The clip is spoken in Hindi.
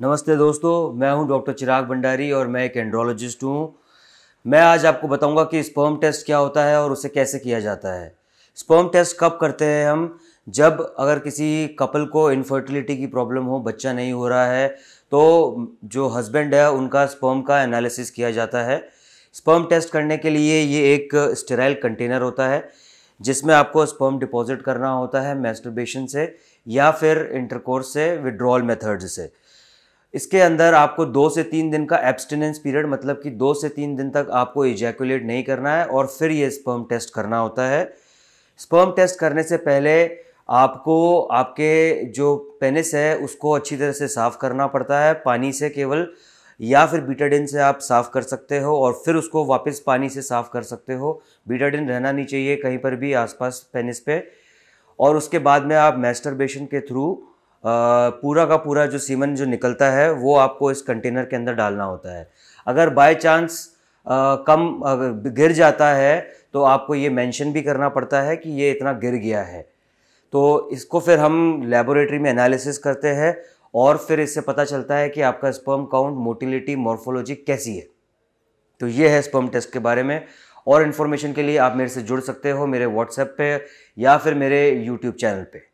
नमस्ते दोस्तों मैं हूं डॉक्टर चिराग भंडारी और मैं एक एंड्रोलॉजिस्ट हूं मैं आज आपको बताऊंगा कि स्पर्म टेस्ट क्या होता है और उसे कैसे किया जाता है स्पर्म टेस्ट कब करते हैं हम जब अगर किसी कपल को इनफर्टिलिटी की प्रॉब्लम हो बच्चा नहीं हो रहा है तो जो हस्बैंड है उनका स्पर्म का एनालिसिस किया जाता है स्पर्म टेस्ट करने के लिए ये एक स्टेराइल कंटेनर होता है जिसमें आपको स्पर्म डिपॉजिट करना होता है मैस्टरबेशन से या फिर इंटरकोर्स से विड्रॉल मेथड से इसके अंदर आपको दो से तीन दिन का एब्सटिनेंस पीरियड मतलब कि दो से तीन दिन तक आपको इजैकुलेट नहीं करना है और फिर ये स्पर्म टेस्ट करना होता है स्पर्म टेस्ट करने से पहले आपको आपके जो पेनिस है उसको अच्छी तरह से साफ़ करना पड़ता है पानी से केवल या फिर बीटाडिन से आप साफ़ कर सकते हो और फिर उसको वापस पानी से साफ़ कर सकते हो बीटाडिन रहना नहीं चाहिए कहीं पर भी आसपास पेनिस पे और उसके बाद में आप मैस्टरबेशन के थ्रू पूरा का पूरा जो सीमन जो निकलता है वो आपको इस कंटेनर के अंदर डालना होता है अगर बाय चांस कम गिर जाता है तो आपको ये मेंशन भी करना पड़ता है कि ये इतना गिर गया है तो इसको फिर हम लेबोरेटरी में एनालिसिस करते हैं और फिर इससे पता चलता है कि आपका स्पर्म काउंट मोटिलिटी मॉर्फोलॉजी कैसी है तो ये है स्पर्म टेस्ट के बारे में और इन्फॉर्मेशन के लिए आप मेरे से जुड़ सकते हो मेरे व्हाट्सएप पे या फिर मेरे यूट्यूब चैनल पे